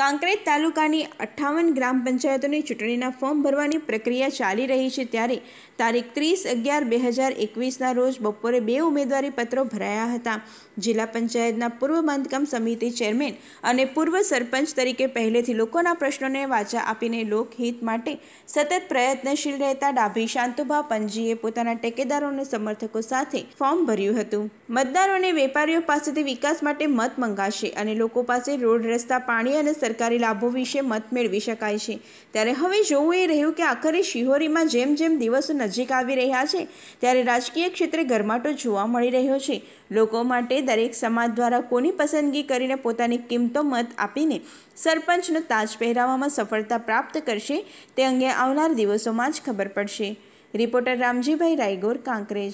કાંકરેજ તાલુકાની અઠ્ઠાવન ગ્રામ પંચાયતોની ચૂંટણીના ફોર્મ ભરવાની પ્રક્રિયા ચાલી રહી છે ત્યારે તારીખ ત્રીસ અગિયાર બે હજાર એકવીસના રોજ બપોરે બે ઉમેદવારી પત્રો ભરાયા હતા જિલ્લા પંચાયતના પૂર્વ બાંધકામ સમિતિ ચેરમેન અને પૂર્વ સરપંચ તરીકે પહેલેથી લોકોના પ્રશ્નોને વાચા આપીને લોકહિત માટે સતત પ્રયત્નશીલ રહેતા ડાભી શાંતુભા પંજીએ પોતાના ટેકેદારોને સમર્થકો સાથે ફોર્મ ભર્યું હતું મતદારોને વેપારીઓ પાસેથી વિકાસ માટે મત મંગાશે અને લોકો પાસે રોડ રસ્તા પાણી અને સરકારી લાભો વિશે મત મેળવી શકાય છે ત્યારે હવે જોવું એ રહ્યું કે આખરે શિહોરીમાં જેમ જેમ દિવસો નજીક આવી રહ્યા છે ત્યારે રાજકીય ક્ષેત્રે ગરમાટો જોવા મળી રહ્યો છે લોકો માટે દરેક સમાજ દ્વારા કોની પસંદગી કરીને પોતાની કિંમતો મત આપીને સરપંચનો તાજ પહેરાવવામાં સફળતા પ્રાપ્ત કરશે તે અંગે આવનાર દિવસોમાં જ ખબર પડશે રિપોર્ટર રામજીભાઈ રાયગોર કાંકરેજ